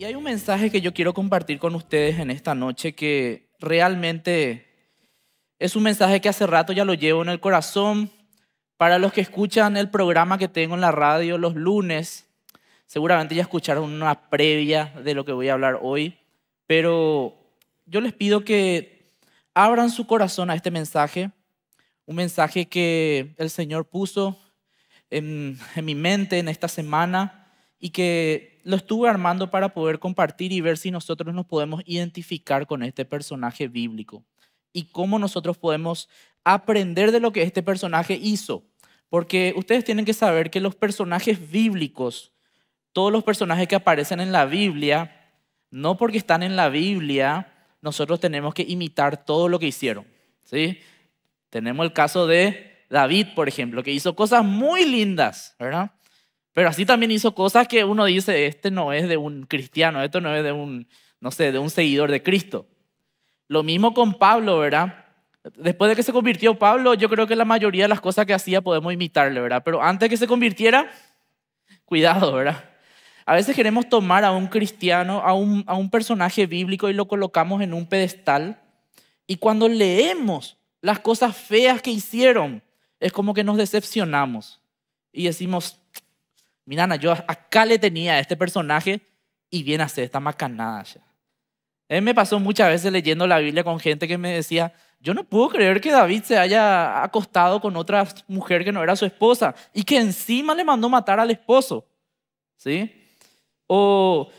Y hay un mensaje que yo quiero compartir con ustedes en esta noche que realmente es un mensaje que hace rato ya lo llevo en el corazón. Para los que escuchan el programa que tengo en la radio los lunes, seguramente ya escucharon una previa de lo que voy a hablar hoy, pero yo les pido que abran su corazón a este mensaje, un mensaje que el Señor puso en, mi mente en esta semana y que lo estuve armando para poder compartir y ver si nosotros nos podemos identificar con este personaje bíblico y cómo nosotros podemos aprender de lo que este personaje hizo. Porque ustedes tienen que saber que los personajes bíblicos, todos los personajes que aparecen en la Biblia, no porque están en la Biblia, nosotros tenemos que imitar todo lo que hicieron. ¿sí? Tenemos el caso de David, por ejemplo, que hizo cosas muy lindas, ¿verdad? Pero así también hizo cosas que uno dice, este no es de un cristiano, esto no es de un, no sé, de un seguidor de Cristo. Lo mismo con Pablo, ¿verdad? Después de que se convirtió Pablo, yo creo que la mayoría de las cosas que hacía podemos imitarle, ¿verdad? Pero antes de que se convirtiera, cuidado, ¿verdad? A veces queremos tomar a un cristiano, a un, a un personaje bíblico y lo colocamos en un pedestal. Y cuando leemos las cosas feas que hicieron, es como que nos decepcionamos y decimos, Mira, yo acá le tenía a este personaje y viene a hacer esta macanada. Él me pasó muchas veces leyendo la Biblia con gente que me decía, yo no puedo creer que David se haya acostado con otra mujer que no era su esposa y que encima le mandó matar al esposo. ¿Sí? O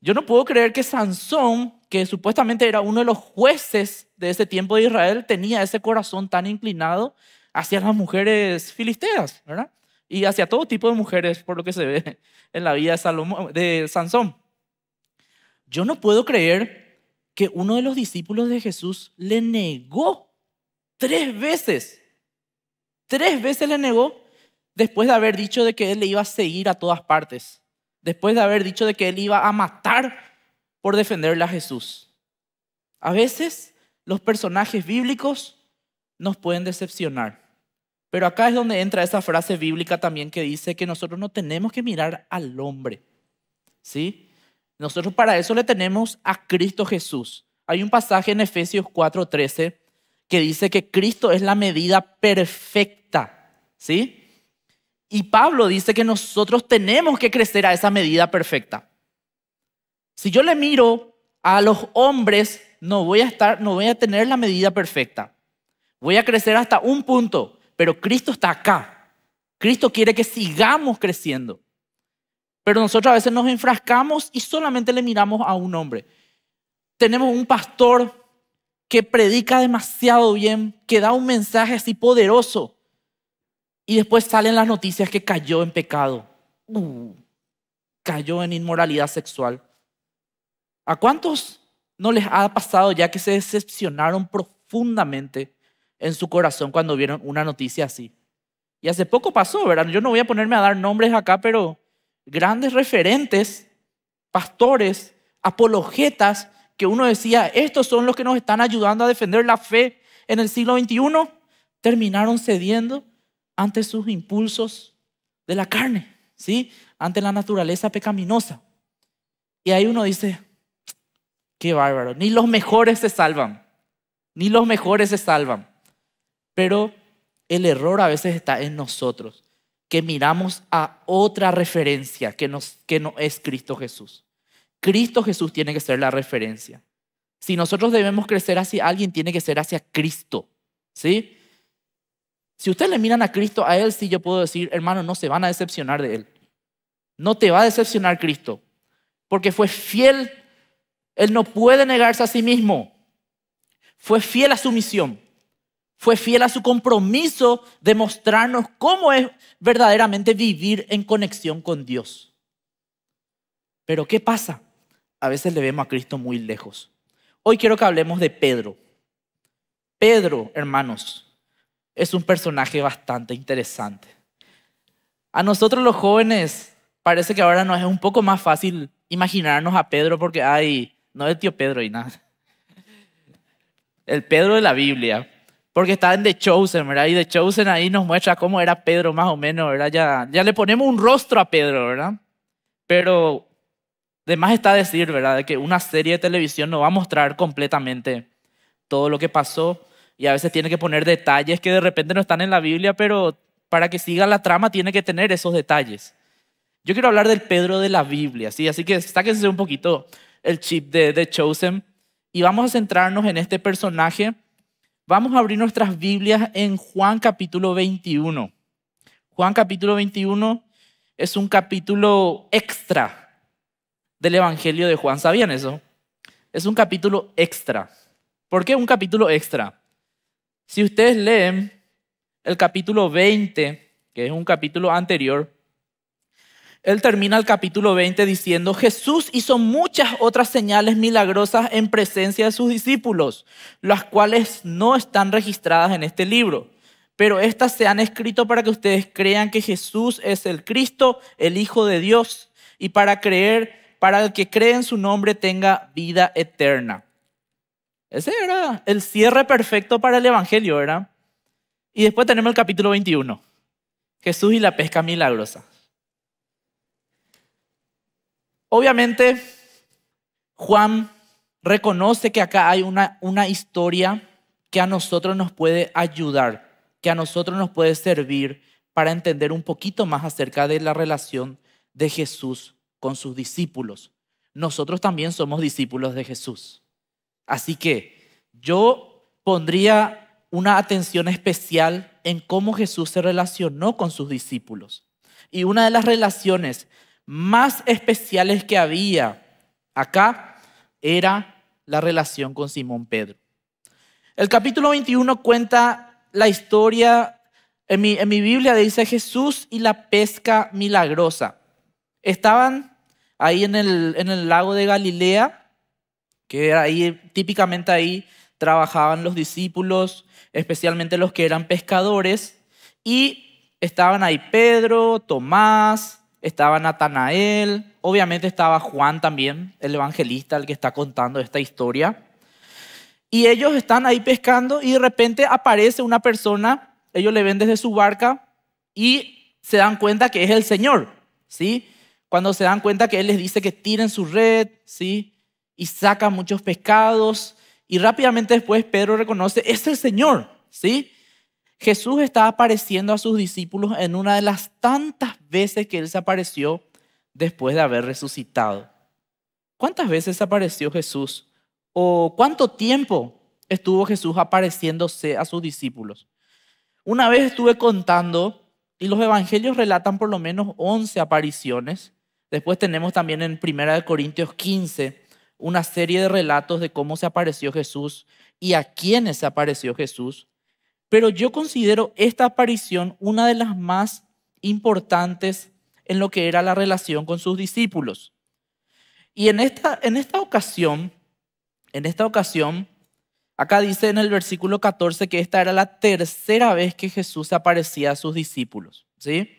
yo no puedo creer que Sansón, que supuestamente era uno de los jueces de ese tiempo de Israel, tenía ese corazón tan inclinado hacia las mujeres filisteas, ¿verdad? y hacia todo tipo de mujeres, por lo que se ve en la vida de, de Sansón. Yo no puedo creer que uno de los discípulos de Jesús le negó tres veces. Tres veces le negó después de haber dicho de que él le iba a seguir a todas partes. Después de haber dicho de que él iba a matar por defenderle a Jesús. A veces los personajes bíblicos nos pueden decepcionar. Pero acá es donde entra esa frase bíblica también que dice que nosotros no tenemos que mirar al hombre. ¿Sí? Nosotros para eso le tenemos a Cristo Jesús. Hay un pasaje en Efesios 4:13 que dice que Cristo es la medida perfecta. ¿Sí? Y Pablo dice que nosotros tenemos que crecer a esa medida perfecta. Si yo le miro a los hombres, no voy a estar, no voy a tener la medida perfecta. Voy a crecer hasta un punto pero Cristo está acá. Cristo quiere que sigamos creciendo. Pero nosotros a veces nos enfrascamos y solamente le miramos a un hombre. Tenemos un pastor que predica demasiado bien, que da un mensaje así poderoso. Y después salen las noticias que cayó en pecado. Uh, cayó en inmoralidad sexual. ¿A cuántos no les ha pasado ya que se decepcionaron profundamente en su corazón cuando vieron una noticia así. Y hace poco pasó, ¿verdad? Yo no voy a ponerme a dar nombres acá, pero grandes referentes, pastores, apologetas, que uno decía, estos son los que nos están ayudando a defender la fe en el siglo XXI, terminaron cediendo ante sus impulsos de la carne, ¿sí? Ante la naturaleza pecaminosa. Y ahí uno dice, qué bárbaro, ni los mejores se salvan, ni los mejores se salvan. Pero el error a veces está en nosotros, que miramos a otra referencia que, no es Cristo Jesús. Cristo Jesús tiene que ser la referencia. Si nosotros debemos crecer hacia alguien, tiene que ser hacia Cristo. ¿Sí? Si ustedes le miran a Cristo, a Él sí yo puedo decir, hermano, no se van a decepcionar de Él. No te va a decepcionar Cristo, porque fue fiel. Él no puede negarse a sí mismo. Fue fiel a su misión fue fiel a su compromiso de mostrarnos cómo es verdaderamente vivir en conexión con Dios. Pero ¿qué pasa? A veces le vemos a Cristo muy lejos. Hoy quiero que hablemos de Pedro. Pedro, hermanos, es un personaje bastante interesante. A nosotros los jóvenes parece que ahora nos es un poco más fácil imaginarnos a Pedro porque, ay, no es tío Pedro y nada. El Pedro de la Biblia, porque está en The Chosen, ¿verdad? Y The Chosen ahí nos muestra cómo era Pedro más o menos, ¿verdad? Ya, ya le ponemos un rostro a Pedro, ¿verdad? Pero de más está decir, ¿verdad? De Que una serie de televisión no va a mostrar completamente todo lo que pasó y a veces tiene que poner detalles que de repente no están en la Biblia, pero para que siga la trama tiene que tener esos detalles. Yo quiero hablar del Pedro de la Biblia, ¿sí? Así que sáquense un poquito el chip de, The Chosen y vamos a centrarnos en este personaje Vamos a abrir nuestras Biblias en Juan capítulo 21. Juan capítulo 21 es un capítulo extra del Evangelio de Juan. ¿Sabían eso? Es un capítulo extra. ¿Por qué un capítulo extra? Si ustedes leen el capítulo 20, que es un capítulo anterior, él termina el capítulo 20 diciendo, Jesús hizo muchas otras señales milagrosas en presencia de sus discípulos, las cuales no están registradas en este libro, pero estas se han escrito para que ustedes crean que Jesús es el Cristo, el Hijo de Dios, y para creer, para el que cree en su nombre tenga vida eterna. Ese era el cierre perfecto para el Evangelio, ¿verdad? Y después tenemos el capítulo 21, Jesús y la pesca milagrosa. Obviamente, Juan reconoce que acá hay una, una historia que a nosotros nos puede ayudar, que a nosotros nos puede servir para entender un poquito más acerca de la relación de Jesús con sus discípulos. Nosotros también somos discípulos de Jesús. Así que yo pondría una atención especial en cómo Jesús se relacionó con sus discípulos. Y una de las relaciones más especiales que había acá era la relación con Simón Pedro. El capítulo 21 cuenta la historia, en mi, en mi Biblia dice Jesús y la pesca milagrosa. Estaban ahí en el, en el lago de Galilea, que ahí, típicamente ahí trabajaban los discípulos, especialmente los que eran pescadores, y estaban ahí Pedro, Tomás, estaba Natanael, obviamente estaba Juan también, el evangelista, el que está contando esta historia. Y ellos están ahí pescando y de repente aparece una persona, ellos le ven desde su barca y se dan cuenta que es el Señor, ¿sí? Cuando se dan cuenta que Él les dice que tiren su red, ¿sí? Y sacan muchos pescados. Y rápidamente después Pedro reconoce, es el Señor, ¿sí? Jesús estaba apareciendo a sus discípulos en una de las tantas veces que Él se apareció después de haber resucitado. ¿Cuántas veces apareció Jesús? ¿O cuánto tiempo estuvo Jesús apareciéndose a sus discípulos? Una vez estuve contando, y los evangelios relatan por lo menos 11 apariciones. Después tenemos también en 1 Corintios 15 una serie de relatos de cómo se apareció Jesús y a quiénes se apareció Jesús. Pero yo considero esta aparición una de las más importantes en lo que era la relación con sus discípulos. Y en esta, en esta ocasión, en esta ocasión, acá dice en el versículo 14 que esta era la tercera vez que Jesús aparecía a sus discípulos, ¿sí?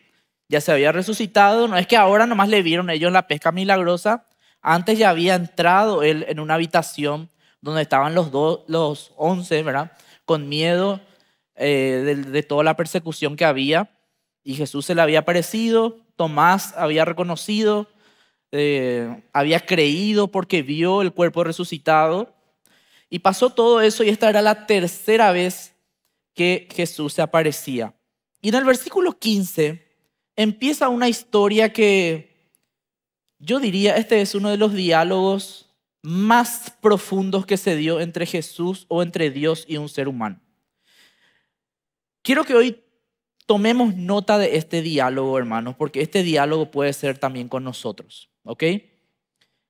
Ya se había resucitado, no es que ahora nomás le vieron ellos la pesca milagrosa, antes ya había entrado él en una habitación donde estaban los, dos, los once, ¿verdad? Con miedo eh, de, toda la persecución que había. Y Jesús se le había aparecido, Tomás había reconocido, eh, había creído porque vio el cuerpo resucitado. Y pasó todo eso y esta era la tercera vez que Jesús se aparecía. Y en el versículo 15 empieza una historia que yo diría, este es uno de los diálogos más profundos que se dio entre Jesús o entre Dios y un ser humano. Quiero que hoy tomemos nota de este diálogo, hermanos, porque este diálogo puede ser también con nosotros, ¿ok?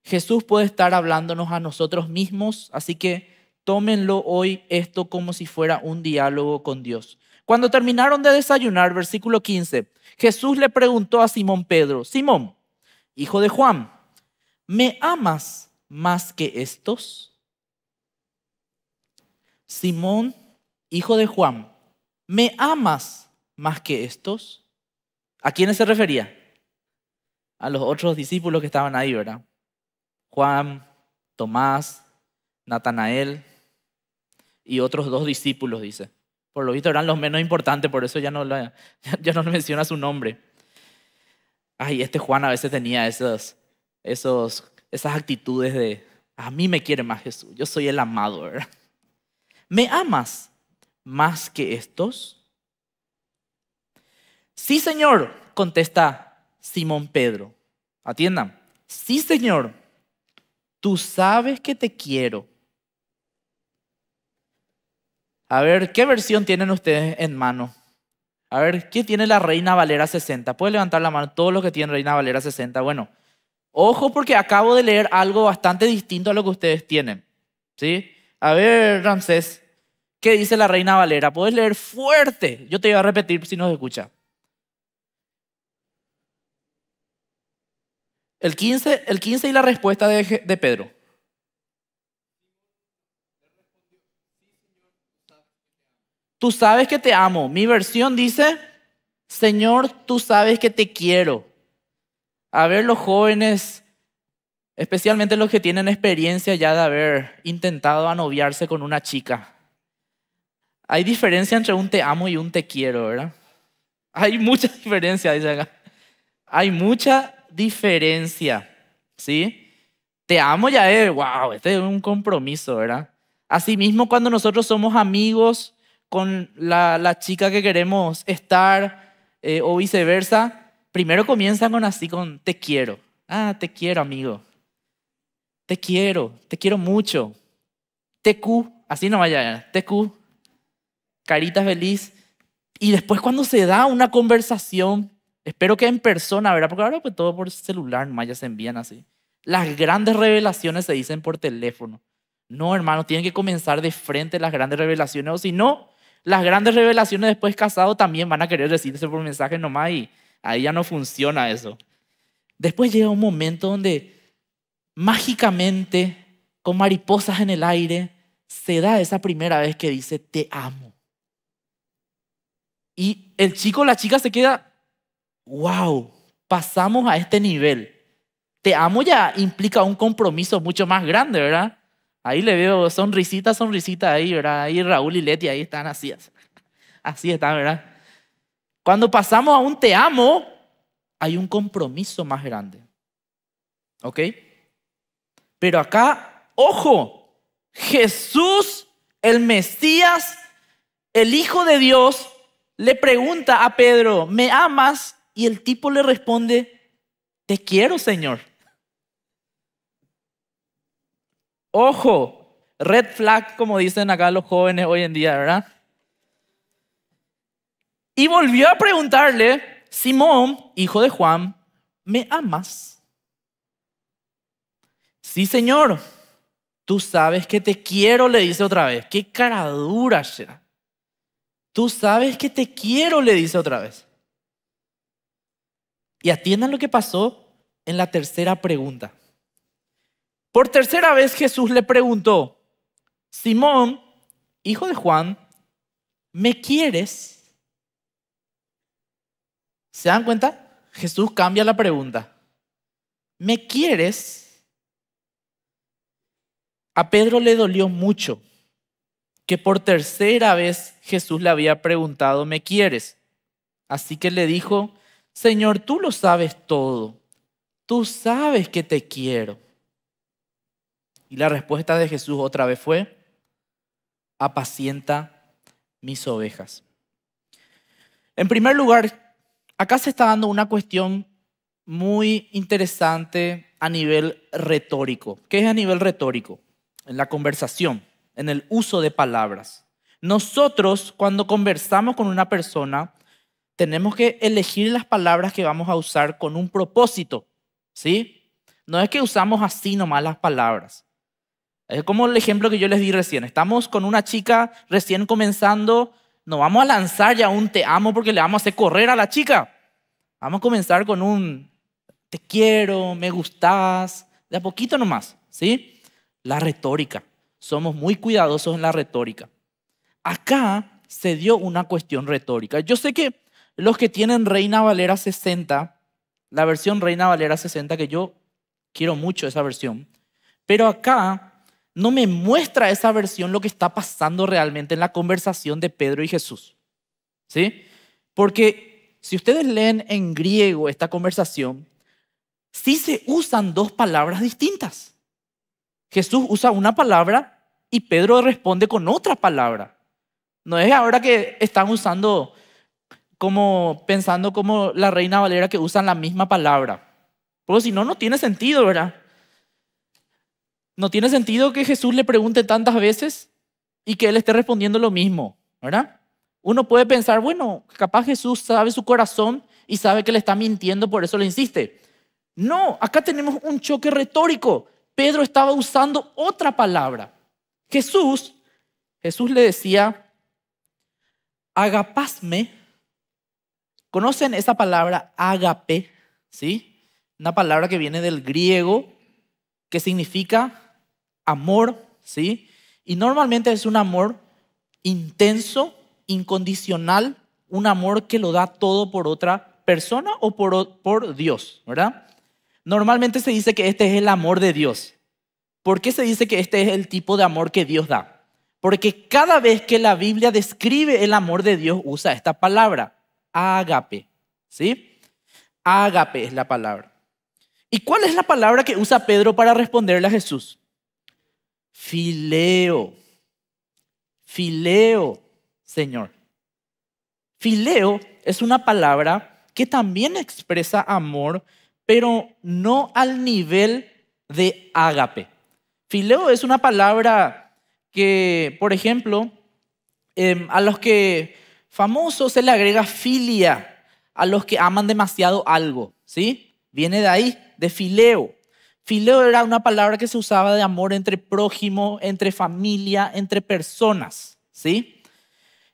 Jesús puede estar hablándonos a nosotros mismos, así que tómenlo hoy esto como si fuera un diálogo con Dios. Cuando terminaron de desayunar, versículo 15, Jesús le preguntó a Simón Pedro, Simón, hijo de Juan, ¿me amas más que estos? Simón, hijo de Juan, ¿me amas más que estos? ¿A quiénes se refería? A los otros discípulos que estaban ahí, ¿verdad? Juan, Tomás, Natanael y otros dos discípulos, dice. Por lo visto eran los menos importantes, por eso ya no, menciona su nombre. Ay, este Juan a veces tenía esas, esos, esas actitudes de, a mí me quiere más Jesús, yo soy el amado, ¿verdad? ¿Me amas más que estos? Sí, Señor, contesta Simón Pedro. Atiendan. Sí, Señor, tú sabes que te quiero. A ver, ¿qué versión tienen ustedes en mano? A ver, ¿qué tiene la Reina Valera 60? Puede levantar la mano todo lo que tienen Reina Valera 60. Bueno, ojo porque acabo de leer algo bastante distinto a lo que ustedes tienen. ¿Sí? A ver, Ramsés, ¿Qué dice la Reina Valera? Puedes leer fuerte. Yo te voy a repetir si nos escucha. El 15, el y la respuesta de, de Pedro. Tú sabes que te amo. Mi versión dice, Señor, tú sabes que te quiero. A ver, los jóvenes, especialmente los que tienen experiencia ya de haber intentado anoviarse con una chica hay diferencia entre un te amo y un te quiero, ¿verdad? Hay mucha diferencia, dice acá. Hay mucha diferencia, ¿sí? Te amo ya es, wow, este es un compromiso, ¿verdad? Asimismo, cuando nosotros somos amigos con la, chica que queremos estar eh, o viceversa, primero comienza con así, con te quiero. Ah, te quiero, amigo. Te quiero, te quiero mucho. Te cu, así no vaya, TQ, carita feliz. Y después cuando se da una conversación, espero que en persona, ¿verdad? Porque ahora pues todo por celular, nomás ya se envían así. Las grandes revelaciones se dicen por teléfono. No, hermano, tienen que comenzar de frente las grandes revelaciones, o si no, las grandes revelaciones después casado también van a querer decirse por mensaje nomás y ahí ya no funciona eso. Después llega un momento donde mágicamente, con mariposas en el aire, se da esa primera vez que dice, te amo. Y el chico la chica se queda, wow, pasamos a este nivel. Te amo ya implica un compromiso mucho más grande, ¿verdad? Ahí le veo sonrisita, sonrisita ahí, ¿verdad? Ahí Raúl y Leti ahí están así, así están, ¿verdad? Cuando pasamos a un te amo, hay un compromiso más grande. ¿Ok? Pero acá, ojo, Jesús, el Mesías, el Hijo de Dios, le pregunta a Pedro, ¿me amas? Y el tipo le responde, te quiero, Señor. Ojo, red flag, como dicen acá los jóvenes hoy en día, ¿verdad? Y volvió a preguntarle, Simón, hijo de Juan, ¿me amas? Sí, Señor, tú sabes que te quiero, le dice otra vez. Qué cara dura, Tú sabes que te quiero, le dice otra vez. Y atiendan lo que pasó en la tercera pregunta. Por tercera vez Jesús le preguntó, Simón, hijo de Juan, ¿me quieres? ¿Se dan cuenta? Jesús cambia la pregunta. ¿Me quieres? A Pedro le dolió mucho que por tercera vez Jesús le había preguntado, ¿me quieres? Así que le dijo, Señor, tú lo sabes todo, tú sabes que te quiero. Y la respuesta de Jesús otra vez fue, apacienta mis ovejas. En primer lugar, acá se está dando una cuestión muy interesante a nivel retórico. ¿Qué es a nivel retórico? En la conversación en el uso de palabras. Nosotros, cuando conversamos con una persona, tenemos que elegir las palabras que vamos a usar con un propósito, ¿sí? No es que usamos así nomás las palabras. Es como el ejemplo que yo les di recién. Estamos con una chica recién comenzando, no vamos a lanzar ya un te amo porque le vamos a hacer correr a la chica. Vamos a comenzar con un te quiero, me gustas, de a poquito nomás, ¿sí? La retórica somos muy cuidadosos en la retórica. Acá se dio una cuestión retórica. Yo sé que los que tienen Reina Valera 60, la versión Reina Valera 60, que yo quiero mucho esa versión, pero acá no me muestra esa versión lo que está pasando realmente en la conversación de Pedro y Jesús. ¿Sí? Porque si ustedes leen en griego esta conversación, sí se usan dos palabras distintas. Jesús usa una palabra y Pedro responde con otra palabra. No es ahora que están usando como pensando como la reina Valera que usan la misma palabra. Porque si no, no tiene sentido, ¿verdad? No tiene sentido que Jesús le pregunte tantas veces y que él esté respondiendo lo mismo, ¿verdad? Uno puede pensar, bueno, capaz Jesús sabe su corazón y sabe que le está mintiendo, por eso le insiste. No, acá tenemos un choque retórico. Pedro estaba usando otra palabra. Jesús, Jesús le decía, agapazme. ¿Conocen esa palabra agape? ¿Sí? Una palabra que viene del griego que significa amor, ¿sí? Y normalmente es un amor intenso, incondicional, un amor que lo da todo por otra persona o por, por Dios, ¿verdad? Normalmente se dice que este es el amor de Dios. ¿Por qué se dice que este es el tipo de amor que Dios da? Porque cada vez que la Biblia describe el amor de Dios usa esta palabra, ágape. ¿Sí? Ágape es la palabra. ¿Y cuál es la palabra que usa Pedro para responderle a Jesús? Fileo. Fileo, Señor. Fileo es una palabra que también expresa amor, pero no al nivel de ágape. Fileo es una palabra que, por ejemplo, em, a los que famosos se le agrega filia, a los que aman demasiado algo, ¿sí? Viene de ahí, de fileo. Fileo era una palabra que se usaba de amor entre prójimo, entre familia, entre personas, ¿sí?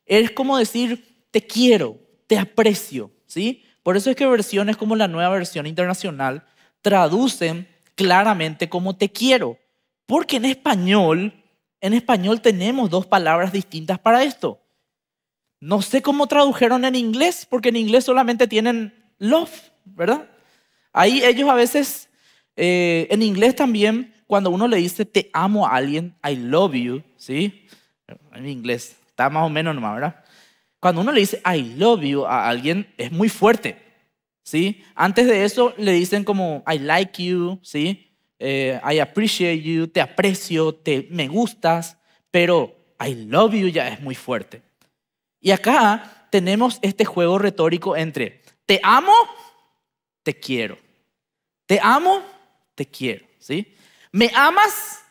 Es como decir, te quiero, te aprecio, ¿sí? Por eso es que versiones como la nueva versión internacional traducen claramente como te quiero. Porque en español, en español tenemos dos palabras distintas para esto. No sé cómo tradujeron en inglés, porque en inglés solamente tienen love, ¿verdad? Ahí ellos a veces, eh, en inglés también, cuando uno le dice te amo a alguien, I love you, ¿sí? En inglés, está más o menos nomás, ¿verdad? Cuando uno le dice I love you a alguien, es muy fuerte. Antes de eso le dicen como I like you, ¿sí? Eh, I appreciate you, te aprecio, te, me gustas, pero I love you ya es muy fuerte. Y acá tenemos este juego retórico entre te amo, te quiero. Te amo, te quiero, ¿sí? ¿Me amas?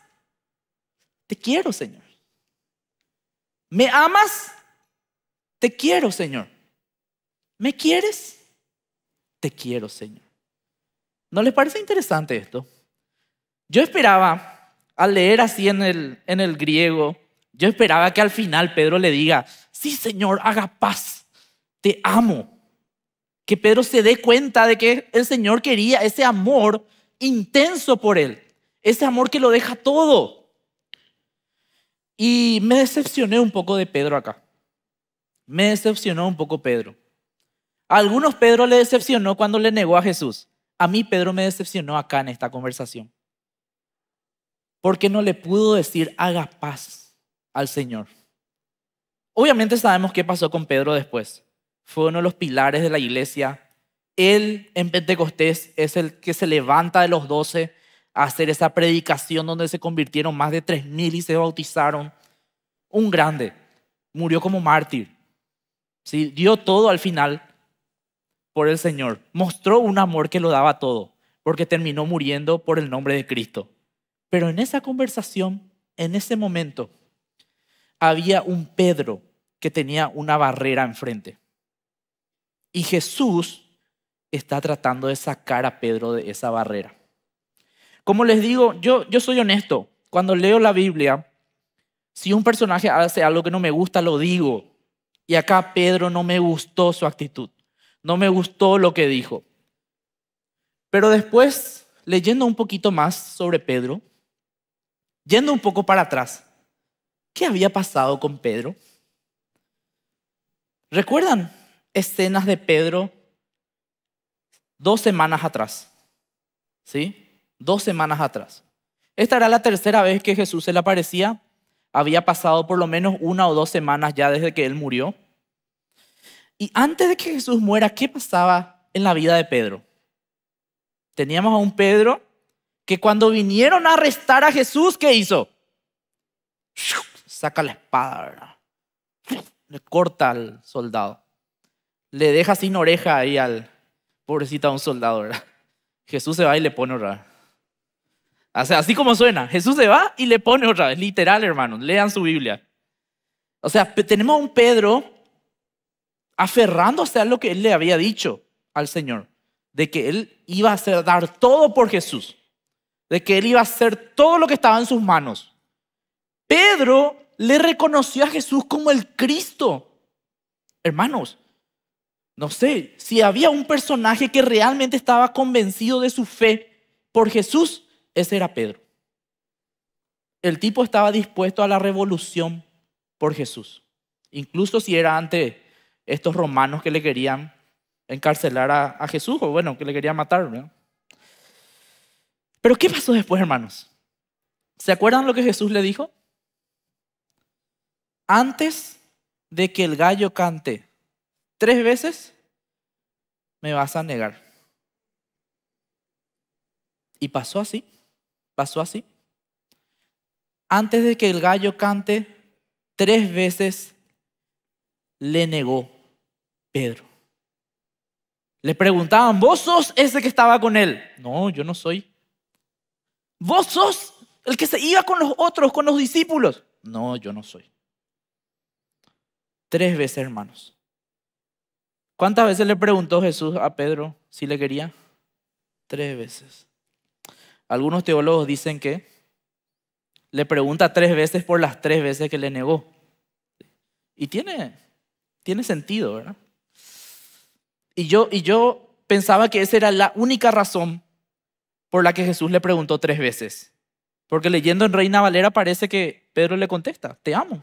Te quiero, Señor. ¿Me amas? Te quiero, Señor. ¿Me quieres? te quiero, Señor. ¿No les parece interesante esto? Yo esperaba, al leer así en el, en el griego, yo esperaba que al final Pedro le diga, sí, Señor, haga paz, te amo. Que Pedro se dé cuenta de que el Señor quería ese amor intenso por él, ese amor que lo deja todo. Y me decepcioné un poco de Pedro acá. Me decepcionó un poco Pedro algunos Pedro le decepcionó cuando le negó a Jesús. A mí Pedro me decepcionó acá en esta conversación. Porque no le pudo decir haga paz al Señor. Obviamente sabemos qué pasó con Pedro después. Fue uno de los pilares de la iglesia. Él en Pentecostés es el que se levanta de los doce a hacer esa predicación donde se convirtieron más de tres mil y se bautizaron. Un grande. Murió como mártir. ¿Sí? Dio todo al final por el Señor. Mostró un amor que lo daba todo, porque terminó muriendo por el nombre de Cristo. Pero en esa conversación, en ese momento, había un Pedro que tenía una barrera enfrente. Y Jesús está tratando de sacar a Pedro de esa barrera. Como les digo, yo, yo soy honesto. Cuando leo la Biblia, si un personaje hace algo que no me gusta, lo digo. Y acá Pedro no me gustó su actitud no me gustó lo que dijo. Pero después, leyendo un poquito más sobre Pedro, yendo un poco para atrás, ¿qué había pasado con Pedro? ¿Recuerdan escenas de Pedro dos semanas atrás? ¿Sí? Dos semanas atrás. Esta era la tercera vez que Jesús se le aparecía. Había pasado por lo menos una o dos semanas ya desde que él murió. Y antes de que Jesús muera, ¿qué pasaba en la vida de Pedro? Teníamos a un Pedro que cuando vinieron a arrestar a Jesús, ¿qué hizo? Saca la espada, ¿verdad? Le corta al soldado. Le deja sin oreja ahí al pobrecito a un soldado, ¿verdad? Jesús se va y le pone otra o sea, así como suena, Jesús se va y le pone otra vez, literal, hermanos, lean su Biblia. O sea, tenemos a un Pedro aferrándose a lo que él le había dicho al Señor, de que él iba a dar todo por Jesús, de que él iba a hacer todo lo que estaba en sus manos. Pedro le reconoció a Jesús como el Cristo. Hermanos, no sé, si había un personaje que realmente estaba convencido de su fe por Jesús, ese era Pedro. El tipo estaba dispuesto a la revolución por Jesús, incluso si era ante estos romanos que le querían encarcelar a, Jesús, o bueno, que le querían matar. ¿no? Pero ¿qué pasó después, hermanos? ¿Se acuerdan lo que Jesús le dijo? Antes de que el gallo cante tres veces, me vas a negar. Y pasó así, pasó así. Antes de que el gallo cante tres veces, le negó. Pedro. Le preguntaban, ¿vos sos ese que estaba con él? No, yo no soy. ¿Vos sos el que se iba con los otros, con los discípulos? No, yo no soy. Tres veces, hermanos. ¿Cuántas veces le preguntó Jesús a Pedro si le quería? Tres veces. Algunos teólogos dicen que le pregunta tres veces por las tres veces que le negó. Y tiene, tiene sentido, ¿verdad? Y yo, y yo pensaba que esa era la única razón por la que Jesús le preguntó tres veces. Porque leyendo en Reina Valera parece que Pedro le contesta, te amo.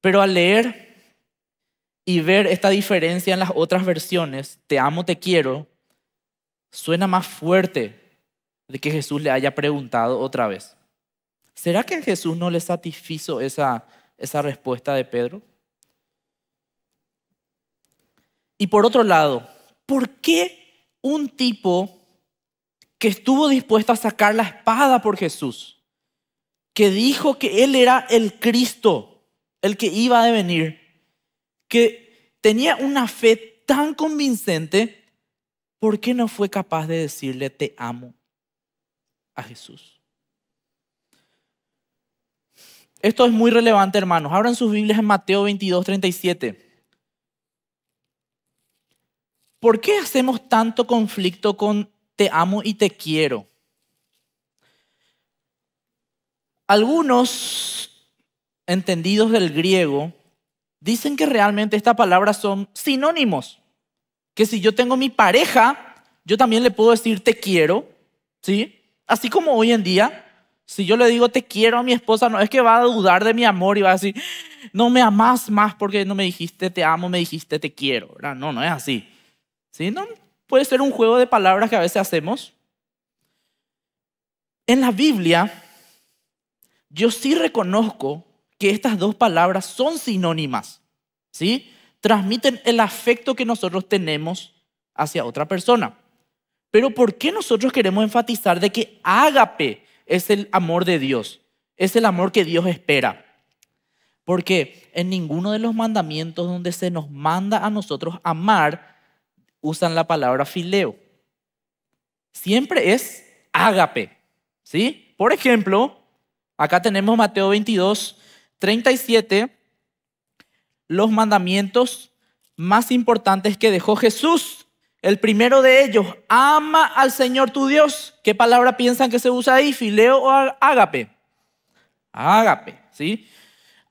Pero al leer y ver esta diferencia en las otras versiones, te amo, te quiero, suena más fuerte de que Jesús le haya preguntado otra vez. ¿Será que a Jesús no le satisfizo esa, esa respuesta de Pedro? Y por otro lado, ¿por qué un tipo que estuvo dispuesto a sacar la espada por Jesús, que dijo que él era el Cristo, el que iba a venir, que tenía una fe tan convincente, ¿por qué no fue capaz de decirle te amo a Jesús? Esto es muy relevante, hermanos. Abran sus Biblias en Mateo 22, 37. ¿por qué hacemos tanto conflicto con te amo y te quiero? Algunos entendidos del griego dicen que realmente estas palabras son sinónimos. Que si yo tengo mi pareja, yo también le puedo decir te quiero, ¿sí? Así como hoy en día, si yo le digo te quiero a mi esposa, no es que va a dudar de mi amor y va a decir, no me amas más porque no me dijiste te amo, me dijiste te quiero. No, no es así puede ser un juego de palabras que a veces hacemos. En la Biblia, yo sí reconozco que estas dos palabras son sinónimas. ¿Sí? Transmiten el afecto que nosotros tenemos hacia otra persona. Pero ¿por qué nosotros queremos enfatizar de que ágape es el amor de Dios? Es el amor que Dios espera. Porque en ninguno de los mandamientos donde se nos manda a nosotros amar, usan la palabra fileo. Siempre es ágape, ¿sí? Por ejemplo, acá tenemos Mateo 22, 37, los mandamientos más importantes que dejó Jesús. El primero de ellos, ama al Señor tu Dios. ¿Qué palabra piensan que se usa ahí? ¿Fileo o ágape? Ágape, ¿sí?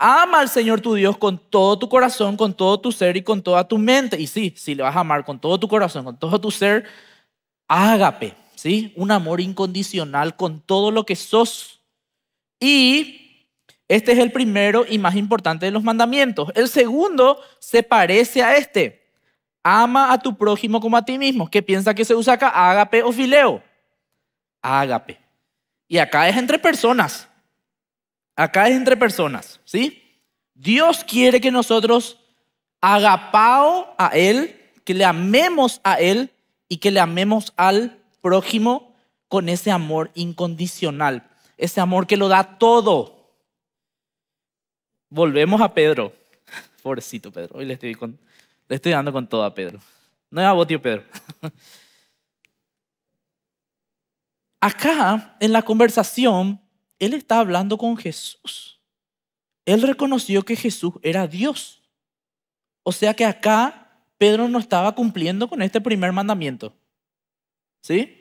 Ama al Señor tu Dios con todo tu corazón, con todo tu ser y con toda tu mente. Y sí, si le vas a amar con todo tu corazón, con todo tu ser, ágape, ¿sí? Un amor incondicional con todo lo que sos. Y este es el primero y más importante de los mandamientos. El segundo se parece a este. Ama a tu prójimo como a ti mismo. ¿Qué piensa que se usa acá? Ágape o fileo. Ágape. Y acá es entre personas. Acá es entre personas, ¿sí? Dios quiere que nosotros agapao a Él, que le amemos a Él y que le amemos al prójimo con ese amor incondicional, ese amor que lo da todo. Volvemos a Pedro. Pobrecito Pedro, hoy le estoy, le estoy dando con todo a Pedro. No es a tío Pedro. Acá, en la conversación, él está hablando con Jesús. Él reconoció que Jesús era Dios. O sea que acá Pedro no estaba cumpliendo con este primer mandamiento. ¿Sí?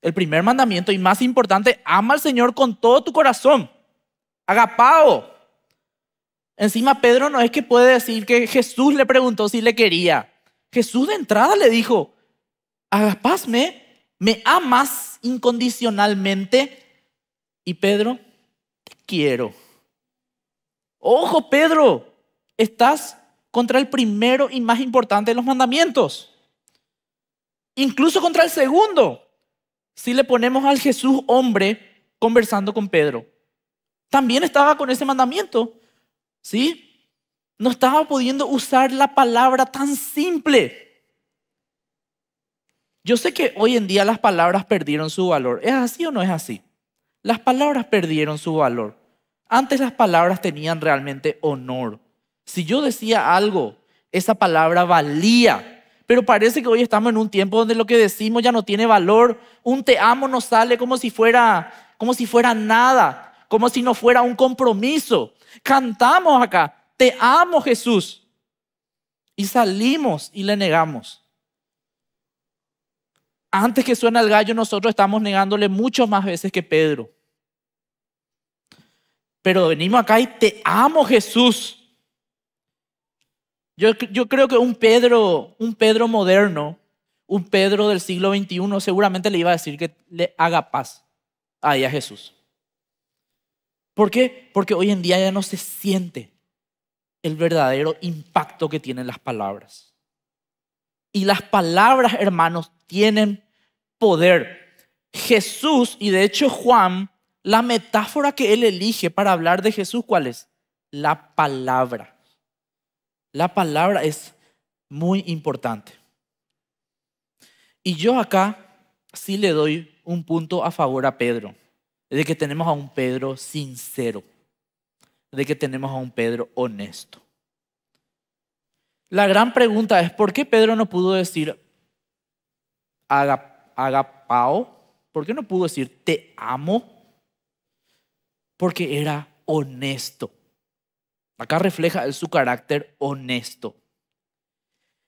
El primer mandamiento y más importante, ama al Señor con todo tu corazón. Agapao. Encima Pedro no es que puede decir que Jesús le preguntó si le quería. Jesús de entrada le dijo, agapásme, me amas incondicionalmente, y Pedro, quiero. Ojo, Pedro, estás contra el primero y más importante de los mandamientos. Incluso contra el segundo. Si le ponemos al Jesús hombre conversando con Pedro. También estaba con ese mandamiento. ¿Sí? No estaba pudiendo usar la palabra tan simple. Yo sé que hoy en día las palabras perdieron su valor. ¿Es así o no es así? las palabras perdieron su valor. Antes las palabras tenían realmente honor. Si yo decía algo, esa palabra valía. Pero parece que hoy estamos en un tiempo donde lo que decimos ya no tiene valor. Un te amo no sale como si fuera, como si fuera nada, como si no fuera un compromiso. Cantamos acá, te amo Jesús. Y salimos y le negamos antes que suena el gallo, nosotros estamos negándole mucho más veces que Pedro. Pero venimos acá y te amo, Jesús. Yo, yo, creo que un Pedro, un Pedro moderno, un Pedro del siglo XXI, seguramente le iba a decir que le haga paz ahí a Jesús. ¿Por qué? Porque hoy en día ya no se siente el verdadero impacto que tienen las palabras. Y las palabras, hermanos, tienen poder. Jesús, y de hecho Juan, la metáfora que él elige para hablar de Jesús, ¿cuál es? La palabra. La palabra es muy importante. Y yo acá sí le doy un punto a favor a Pedro, de que tenemos a un Pedro sincero, de que tenemos a un Pedro honesto. La gran pregunta es, ¿por qué Pedro no pudo decir, haga agapao? ¿Por qué no pudo decir te amo? Porque era honesto. Acá refleja su carácter honesto.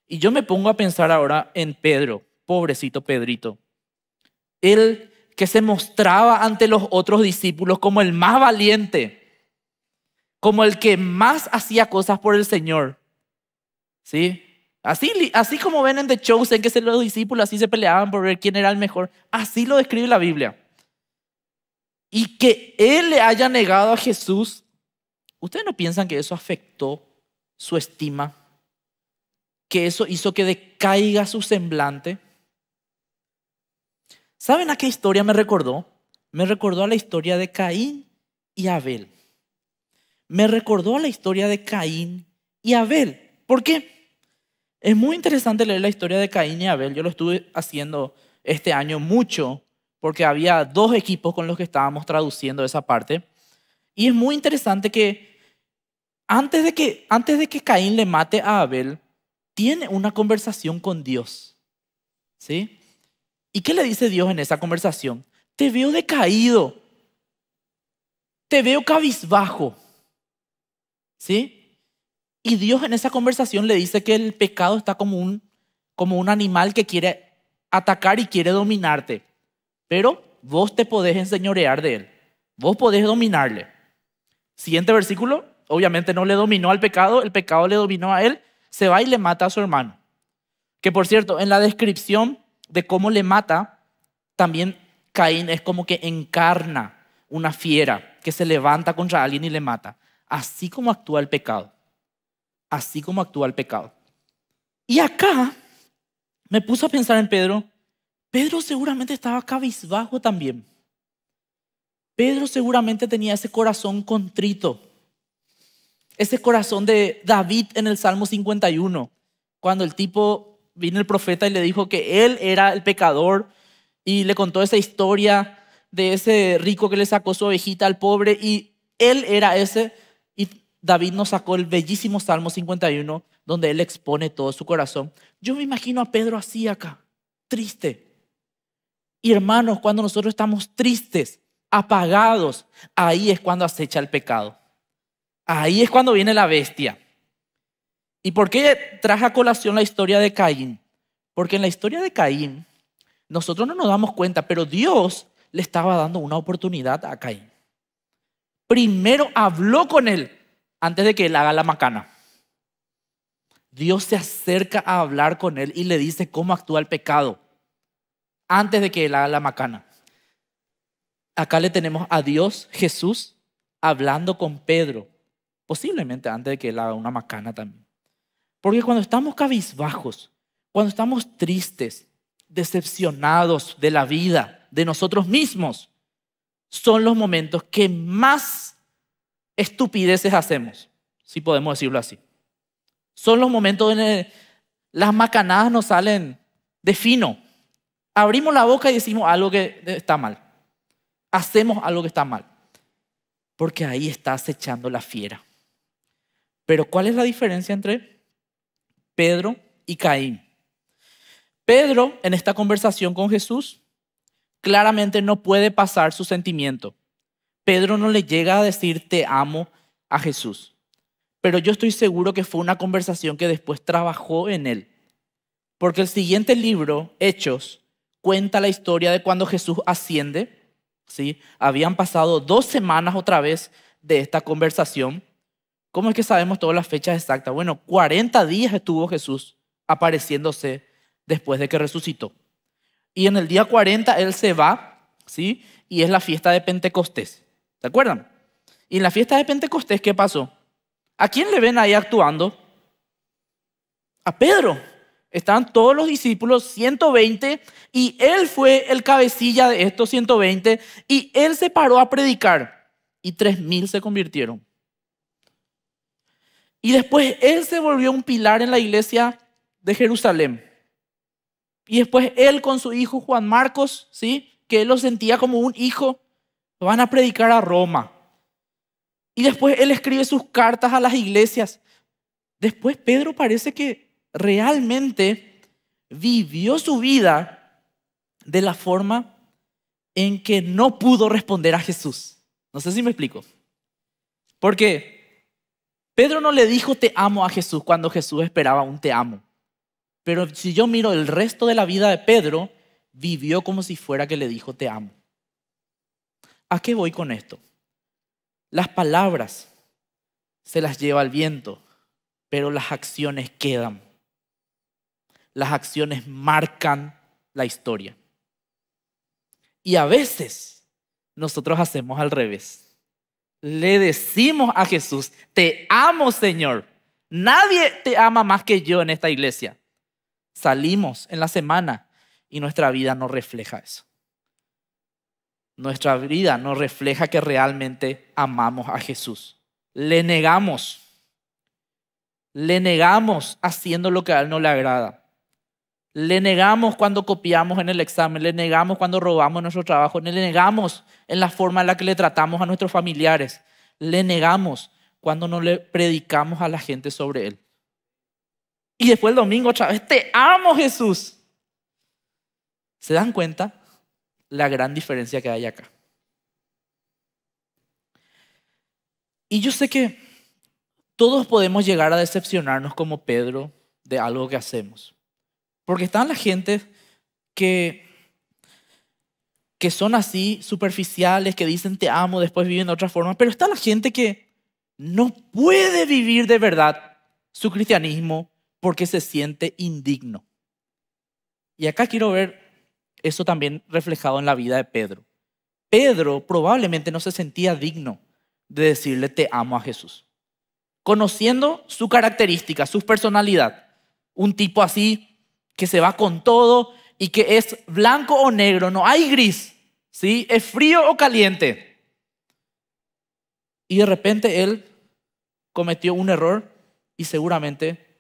Y yo me pongo a pensar ahora en Pedro, pobrecito Pedrito. Él que se mostraba ante los otros discípulos como el más valiente, como el que más hacía cosas por el Señor. ¿Sí? Así, como ven en The en que se los discípulos así se peleaban por ver quién era el mejor, así lo describe la Biblia. Y que él le haya negado a Jesús, ¿ustedes no piensan que eso afectó su estima? ¿Que eso hizo que decaiga su semblante? ¿Saben a qué historia me recordó? Me recordó a la historia de Caín y Abel. Me recordó a la historia de Caín y Abel. ¿Por qué? Es muy interesante leer la historia de Caín y Abel. Yo lo estuve haciendo este año mucho porque había dos equipos con los que estábamos traduciendo esa parte. Y es muy interesante que antes de que, antes de que Caín le mate a Abel, tiene una conversación con Dios. ¿Sí? ¿Y qué le dice Dios en esa conversación? Te veo decaído. Te veo cabizbajo. ¿Sí? Y Dios en esa conversación le dice que el pecado está como un, como un animal que quiere atacar y quiere dominarte. Pero vos te podés enseñorear de él. Vos podés dominarle. Siguiente versículo. Obviamente no le dominó al pecado, el pecado le dominó a él. Se va y le mata a su hermano. Que por cierto, en la descripción de cómo le mata, también Caín es como que encarna una fiera que se levanta contra alguien y le mata. Así como actúa el pecado así como actúa el pecado. Y acá me puso a pensar en Pedro. Pedro seguramente estaba cabizbajo también. Pedro seguramente tenía ese corazón contrito, ese corazón de David en el Salmo 51, cuando el tipo vino el profeta y le dijo que él era el pecador y le contó esa historia de ese rico que le sacó su ovejita al pobre y él era ese David nos sacó el bellísimo Salmo 51, donde él expone todo su corazón. Yo me imagino a Pedro así acá, triste. Y hermanos, cuando nosotros estamos tristes, apagados, ahí es cuando acecha el pecado. Ahí es cuando viene la bestia. ¿Y por qué traje a colación la historia de Caín? Porque en la historia de Caín, nosotros no nos damos cuenta, pero Dios le estaba dando una oportunidad a Caín. Primero habló con él antes de que él haga la macana. Dios se acerca a hablar con él y le dice cómo actúa el pecado antes de que él haga la macana. Acá le tenemos a Dios, Jesús, hablando con Pedro, posiblemente antes de que él haga una macana también. Porque cuando estamos cabizbajos, cuando estamos tristes, decepcionados de la vida, de nosotros mismos, son los momentos que más estupideces hacemos, si podemos decirlo así. Son los momentos en que las macanadas nos salen de fino. Abrimos la boca y decimos algo que está mal. Hacemos algo que está mal. Porque ahí está acechando la fiera. Pero ¿cuál es la diferencia entre Pedro y Caín? Pedro, en esta conversación con Jesús, claramente no puede pasar su sentimiento. Pedro no le llega a decir te amo a Jesús, pero yo estoy seguro que fue una conversación que después trabajó en él. Porque el siguiente libro, Hechos, cuenta la historia de cuando Jesús asciende. ¿sí? Habían pasado dos semanas otra vez de esta conversación. ¿Cómo es que sabemos todas las fechas exactas? Bueno, 40 días estuvo Jesús apareciéndose después de que resucitó. Y en el día 40 Él se va, ¿sí? Y es la fiesta de Pentecostés. ¿Se acuerdan? Y en la fiesta de Pentecostés, ¿qué pasó? ¿A quién le ven ahí actuando? A Pedro. Estaban todos los discípulos, 120, y él fue el cabecilla de estos 120, y él se paró a predicar, y 3.000 se convirtieron. Y después él se volvió un pilar en la iglesia de Jerusalén. Y después él con su hijo Juan Marcos, ¿sí? que él lo sentía como un hijo, van a predicar a Roma. Y después él escribe sus cartas a las iglesias. Después Pedro parece que realmente vivió su vida de la forma en que no pudo responder a Jesús. No sé si me explico. Porque Pedro no le dijo te amo a Jesús cuando Jesús esperaba un te amo. Pero si yo miro el resto de la vida de Pedro, vivió como si fuera que le dijo te amo. ¿A qué voy con esto? Las palabras se las lleva el viento, pero las acciones quedan. Las acciones marcan la historia. Y a veces nosotros hacemos al revés. Le decimos a Jesús, te amo Señor. Nadie te ama más que yo en esta iglesia. Salimos en la semana y nuestra vida no refleja eso nuestra vida nos refleja que realmente amamos a Jesús. Le negamos. Le negamos haciendo lo que a Él no le agrada. Le negamos cuando copiamos en el examen, le negamos cuando robamos nuestro trabajo, le negamos en la forma en la que le tratamos a nuestros familiares, le negamos cuando no le predicamos a la gente sobre Él. Y después el domingo otra vez, te amo Jesús. ¿Se dan cuenta? la gran diferencia que hay acá. Y yo sé que todos podemos llegar a decepcionarnos como Pedro de algo que hacemos. Porque están las gente que que son así superficiales, que dicen te amo, después viven de otra forma, pero está la gente que no puede vivir de verdad su cristianismo porque se siente indigno. Y acá quiero ver eso también reflejado en la vida de Pedro. Pedro probablemente no se sentía digno de decirle te amo a Jesús. Conociendo su característica, su personalidad, un tipo así que se va con todo y que es blanco o negro, no hay gris, ¿sí? Es frío o caliente. Y de repente él cometió un error y seguramente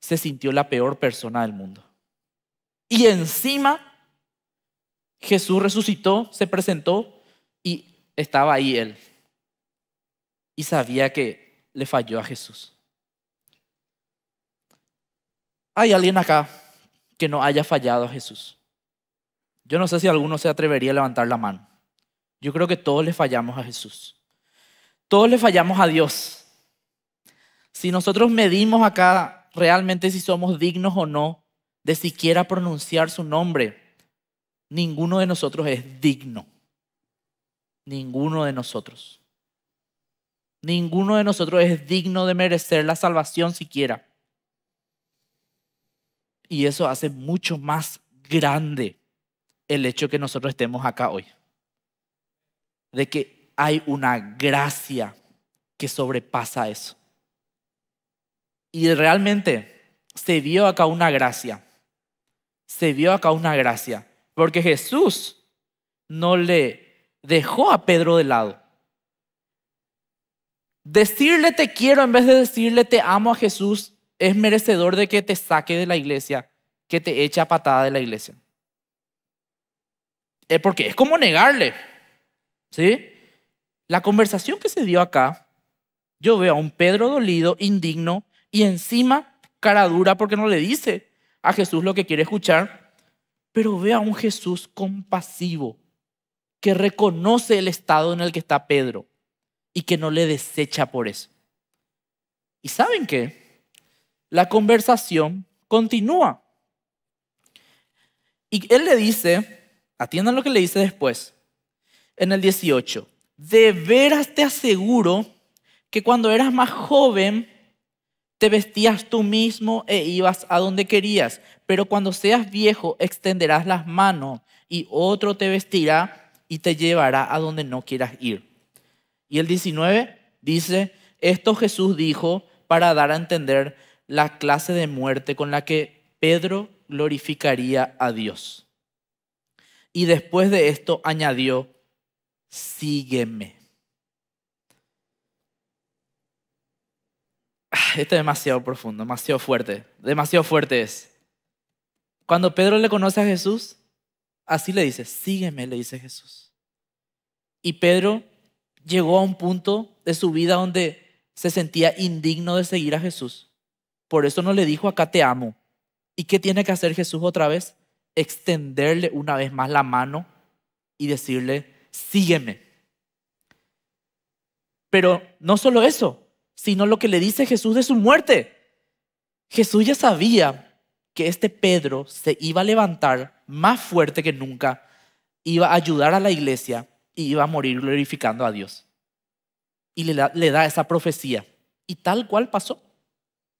se sintió la peor persona del mundo. Y encima Jesús resucitó, se presentó y estaba ahí él. Y sabía que le falló a Jesús. ¿Hay alguien acá que no haya fallado a Jesús? Yo no sé si alguno se atrevería a levantar la mano. Yo creo que todos le fallamos a Jesús. Todos le fallamos a Dios. Si nosotros medimos acá realmente si somos dignos o no de siquiera pronunciar su nombre, ninguno de nosotros es digno. Ninguno de nosotros. Ninguno de nosotros es digno de merecer la salvación siquiera. Y eso hace mucho más grande el hecho que nosotros estemos acá hoy. De que hay una gracia que sobrepasa eso. Y realmente se vio acá una gracia. Se vio acá una gracia porque Jesús no le dejó a Pedro de lado. Decirle te quiero en vez de decirle te amo a Jesús es merecedor de que te saque de la iglesia, que te eche a patada de la iglesia. Es porque es como negarle. ¿Sí? La conversación que se dio acá, yo veo a un Pedro dolido, indigno y encima cara dura porque no le dice a Jesús lo que quiere escuchar pero ve a un Jesús compasivo que reconoce el estado en el que está Pedro y que no le desecha por eso. ¿Y saben qué? La conversación continúa. Y él le dice, atiendan lo que le dice después, en el 18, de veras te aseguro que cuando eras más joven te vestías tú mismo e ibas a donde querías, pero cuando seas viejo extenderás las manos y otro te vestirá y te llevará a donde no quieras ir. Y el 19 dice, esto Jesús dijo para dar a entender la clase de muerte con la que Pedro glorificaría a Dios. Y después de esto añadió, sígueme. Este es demasiado profundo, demasiado fuerte, demasiado fuerte es. Cuando Pedro le conoce a Jesús, así le dice, sígueme, le dice Jesús. Y Pedro llegó a un punto de su vida donde se sentía indigno de seguir a Jesús. Por eso no le dijo, acá te amo. ¿Y qué tiene que hacer Jesús otra vez? Extenderle una vez más la mano y decirle, sígueme. Pero no solo eso, sino lo que le dice Jesús de su muerte. Jesús ya sabía que este Pedro se iba a levantar más fuerte que nunca, iba a ayudar a la iglesia y iba a morir glorificando a Dios. Y le da, le da esa profecía. Y tal cual pasó,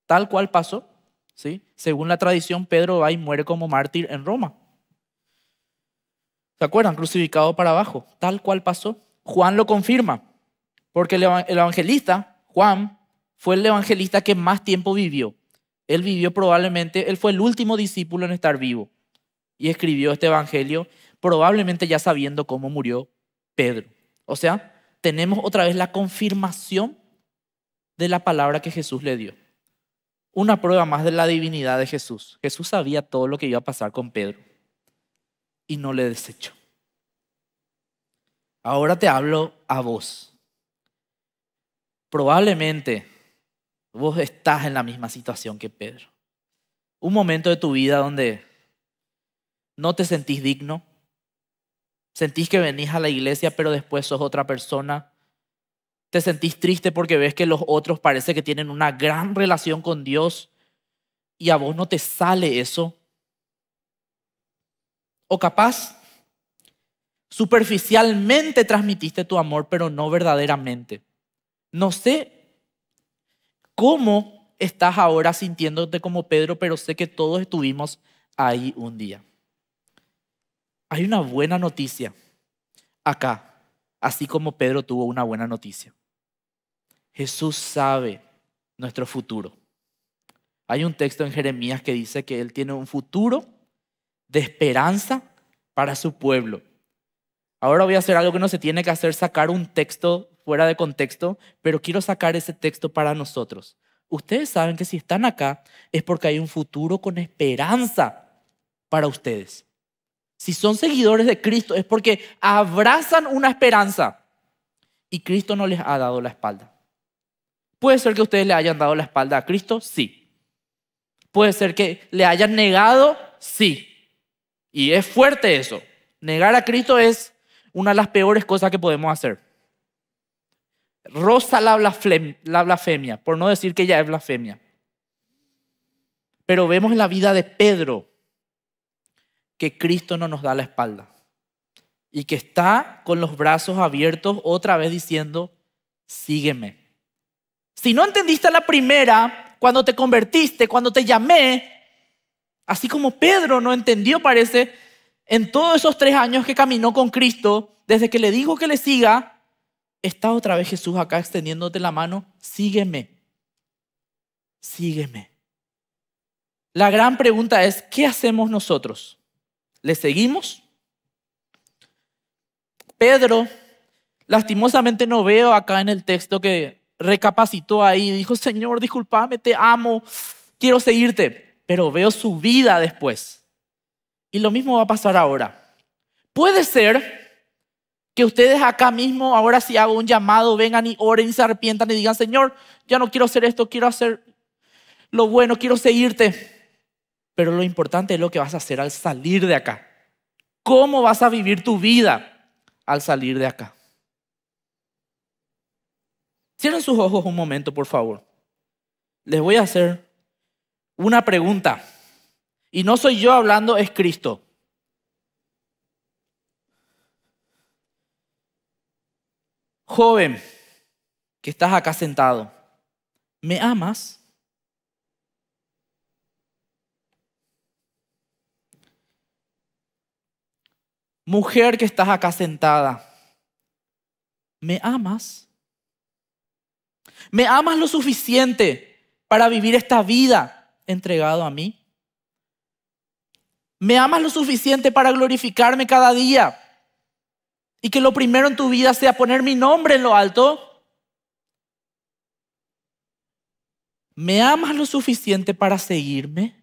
tal cual pasó. ¿sí? Según la tradición, Pedro va y muere como mártir en Roma. ¿Se acuerdan? Crucificado para abajo, tal cual pasó. Juan lo confirma, porque el evangelista Juan fue el evangelista que más tiempo vivió. Él vivió probablemente, él fue el último discípulo en estar vivo y escribió este evangelio probablemente ya sabiendo cómo murió Pedro. O sea, tenemos otra vez la confirmación de la palabra que Jesús le dio. Una prueba más de la divinidad de Jesús. Jesús sabía todo lo que iba a pasar con Pedro y no le desechó. Ahora te hablo a vos probablemente vos estás en la misma situación que Pedro. Un momento de tu vida donde no te sentís digno, sentís que venís a la iglesia pero después sos otra persona, te sentís triste porque ves que los otros parece que tienen una gran relación con Dios y a vos no te sale eso. O capaz, superficialmente transmitiste tu amor pero no verdaderamente. No sé cómo estás ahora sintiéndote como Pedro, pero sé que todos estuvimos ahí un día. Hay una buena noticia acá, así como Pedro tuvo una buena noticia. Jesús sabe nuestro futuro. Hay un texto en Jeremías que dice que Él tiene un futuro de esperanza para su pueblo. Ahora voy a hacer algo que no se tiene que hacer, sacar un texto fuera de contexto, pero quiero sacar ese texto para nosotros. Ustedes saben que si están acá es porque hay un futuro con esperanza para ustedes. Si son seguidores de Cristo es porque abrazan una esperanza y Cristo no les ha dado la espalda. Puede ser que ustedes le hayan dado la espalda a Cristo, sí. Puede ser que le hayan negado, sí. Y es fuerte eso. Negar a Cristo es una de las peores cosas que podemos hacer. Rosa la blasfemia, por no decir que ya es blasfemia. Pero vemos en la vida de Pedro que Cristo no nos da la espalda y que está con los brazos abiertos otra vez diciendo, sígueme. Si no entendiste la primera, cuando te convertiste, cuando te llamé, así como Pedro no entendió, parece, en todos esos tres años que caminó con Cristo, desde que le dijo que le siga, Está otra vez Jesús acá extendiéndote la mano, sígueme, sígueme. La gran pregunta es, ¿qué hacemos nosotros? ¿Le seguimos? Pedro, lastimosamente no veo acá en el texto que recapacitó ahí dijo, Señor, discúlpame, te amo, quiero seguirte, pero veo su vida después. Y lo mismo va a pasar ahora. Puede ser que ustedes acá mismo, ahora si hago un llamado, vengan y oren y se arrepientan y digan, Señor, ya no quiero hacer esto, quiero hacer lo bueno, quiero seguirte. Pero lo importante es lo que vas a hacer al salir de acá. ¿Cómo vas a vivir tu vida al salir de acá? Cierren sus ojos un momento, por favor. Les voy a hacer una pregunta. Y no soy yo hablando, es Cristo. joven que estás acá sentado, ¿me amas? Mujer que estás acá sentada, ¿me amas? ¿Me amas lo suficiente para vivir esta vida entregado a mí? ¿Me amas lo suficiente para glorificarme cada día? y que lo primero en tu vida sea poner mi nombre en lo alto, ¿me amas lo suficiente para seguirme?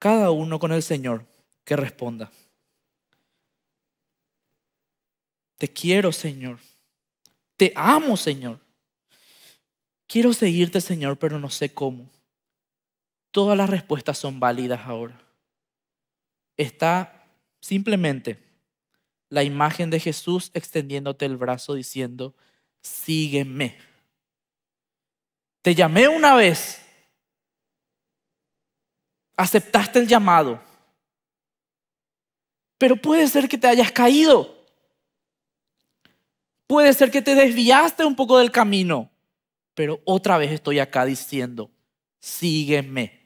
Cada uno con el Señor que responda. Te quiero, Señor. Te amo, Señor. Quiero seguirte, Señor, pero no sé cómo. Todas las respuestas son válidas ahora. Está simplemente la imagen de Jesús extendiéndote el brazo diciendo, sígueme. Te llamé una vez, aceptaste el llamado, pero puede ser que te hayas caído, puede ser que te desviaste un poco del camino, pero otra vez estoy acá diciendo, sígueme.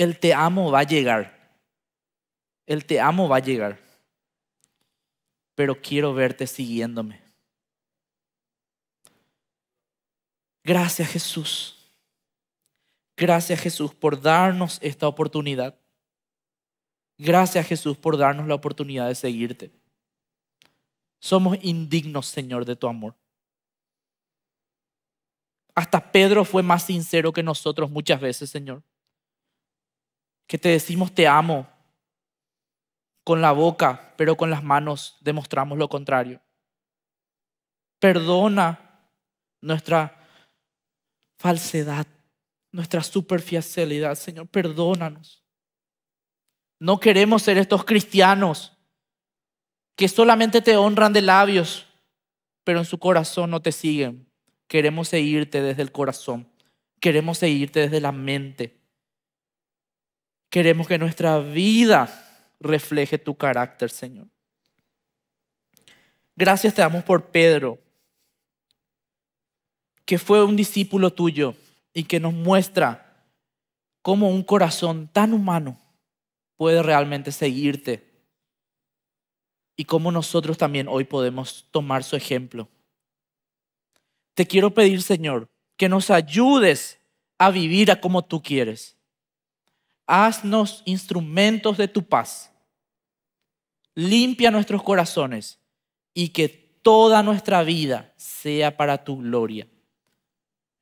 El te amo va a llegar. El te amo va a llegar. Pero quiero verte siguiéndome. Gracias Jesús. Gracias Jesús por darnos esta oportunidad. Gracias Jesús por darnos la oportunidad de seguirte. Somos indignos, Señor, de tu amor. Hasta Pedro fue más sincero que nosotros muchas veces, Señor que te decimos te amo con la boca, pero con las manos demostramos lo contrario. Perdona nuestra falsedad, nuestra superficialidad, Señor, perdónanos. No queremos ser estos cristianos que solamente te honran de labios, pero en su corazón no te siguen. Queremos seguirte desde el corazón, queremos seguirte desde la mente. Queremos que nuestra vida refleje tu carácter, Señor. Gracias te damos por Pedro, que fue un discípulo tuyo y que nos muestra cómo un corazón tan humano puede realmente seguirte y cómo nosotros también hoy podemos tomar su ejemplo. Te quiero pedir, Señor, que nos ayudes a vivir a como tú quieres haznos instrumentos de tu paz. Limpia nuestros corazones y que toda nuestra vida sea para tu gloria.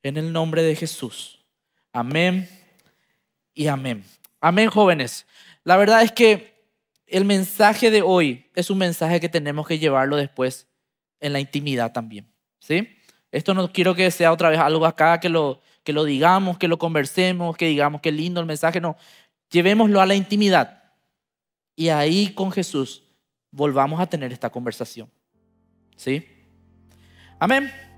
En el nombre de Jesús. Amén y amén. Amén, jóvenes. La verdad es que el mensaje de hoy es un mensaje que tenemos que llevarlo después en la intimidad también. ¿Sí? Esto no quiero que sea otra vez algo acá que lo que lo digamos, que lo conversemos, que digamos que lindo el mensaje, no, llevémoslo a la intimidad. Y ahí con Jesús volvamos a tener esta conversación. ¿Sí? Amén.